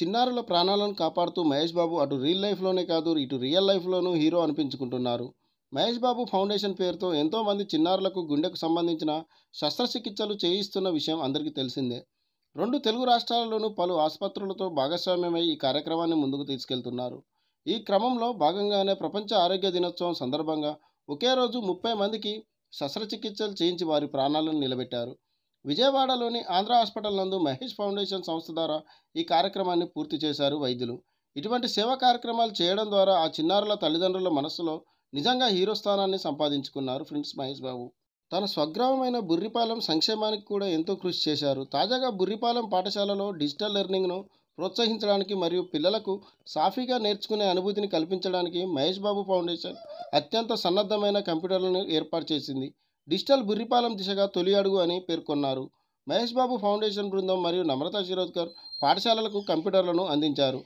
చిన్నారుల ప్రాణాలను కాపాడుతూ మహేష్ బాబు అటు రీల్ లైఫ్లోనే కాదు ఇటు రియల్ లైఫ్లోనూ హీరో అనిపించుకుంటున్నారు మహేష్ బాబు ఫౌండేషన్ పేరుతో ఎంతోమంది చిన్నారులకు గుండెకు సంబంధించిన శస్త్రచికిత్సలు చేయిస్తున్న విషయం అందరికీ తెలిసిందే రెండు తెలుగు రాష్ట్రాలలోనూ పలు ఆసుపత్రులతో భాగస్వామ్యమై ఈ కార్యక్రమాన్ని ముందుకు తీసుకెళ్తున్నారు ఈ క్రమంలో భాగంగానే ప్రపంచ ఆరోగ్య దినోత్సవం సందర్భంగా ఒకే రోజు ముప్పై మందికి శస్త్రచికిత్సలు చేయించి వారి ప్రాణాలను నిలబెట్టారు విజయవాడలోని ఆంధ్ర హాస్పిటల్ నందు మహేష్ ఫౌండేషన్ సంస్థ ద్వారా ఈ కార్యక్రమాన్ని పూర్తి చేశారు వైద్యులు ఇటువంటి సేవా కార్యక్రమాలు చేయడం ద్వారా ఆ చిన్నారుల తల్లిదండ్రుల మనసులో నిజంగా హీరో స్థానాన్ని సంపాదించుకున్నారు ఫ్రెండ్స్ మహేష్ బాబు తన స్వగ్రామమైన బుర్రిపాలెం సంక్షేమానికి కూడా ఎంతో కృషి చేశారు తాజాగా బుర్రిపాలెం పాఠశాలలో డిజిటల్ లెర్నింగ్ను ప్రోత్సహించడానికి మరియు పిల్లలకు సాఫీగా నేర్చుకునే అనుభూతిని కల్పించడానికి మహేష్ బాబు ఫౌండేషన్ అత్యంత సన్నద్ధమైన కంప్యూటర్లను ఏర్పాటు చేసింది డిజిటల్ బుర్రిపాలెం దిశగా తొలి అడుగు అని పేర్కొన్నారు మహేష్ బాబు ఫౌండేషన్ బృందం మరియు నమ్రత శిరోద్కర్ పాఠశాలలకు కంప్యూటర్లను అందించారు